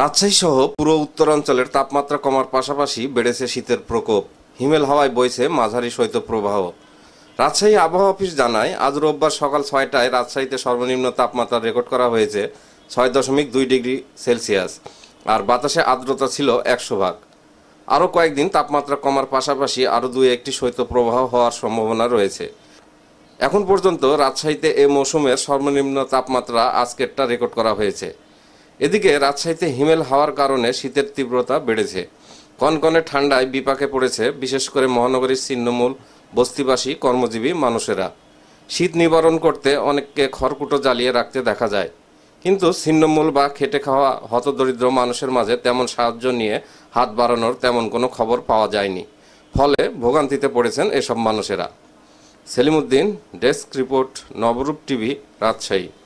রাজশাহী সহ পুরো উত্তরাঞ্চলের তাপমাত্রা কমার পাশাপাশি বেড়েছে শীতের প্রকোপ হিমেল হাওয়ায় বইছে মাঝারি শৈত্যপ্রবাহ রাজশাহী আবহাওয়া অফিস জানায় আজ রোববার সকাল ছয়টায় রাজশাহীতে সর্বনিম্ন তাপমাত্রা রেকর্ড করা হয়েছে ছয় দশমিক দুই ডিগ্রি সেলসিয়াস আর বাতাসে আর্দ্রতা ছিল একশো ভাগ আরও কয়েকদিন তাপমাত্রা কমার পাশাপাশি আরও দুই একটি শৈত্যপ্রবাহ হওয়ার সম্ভাবনা রয়েছে এখন পর্যন্ত রাজশাহীতে এ মৌসুমের সর্বনিম্ন তাপমাত্রা আজকেরটা রেকর্ড করা হয়েছে এদিকে রাজশাহীতে হিমেল হাওয়ার কারণে শীতের তীব্রতা বেড়েছে কনকনে ঠান্ডায় বিপাকে পড়েছে বিশেষ করে মহানগরীর ছিন্নমূল বস্তিবাসী কর্মজীবী মানুষেরা শীত নিবারণ করতে অনেককে খড়কুটো জ্বালিয়ে রাখতে দেখা যায় কিন্তু ছিন্নমূল বা খেটে খাওয়া হতদরিদ্র মানুষের মাঝে তেমন সাহায্য নিয়ে হাত বাড়ানোর তেমন কোনো খবর পাওয়া যায়নি ফলে ভোগান্তিতে পড়েছেন এসব মানুষেরা Selimuddin desk report Nabarup TV Rajshahi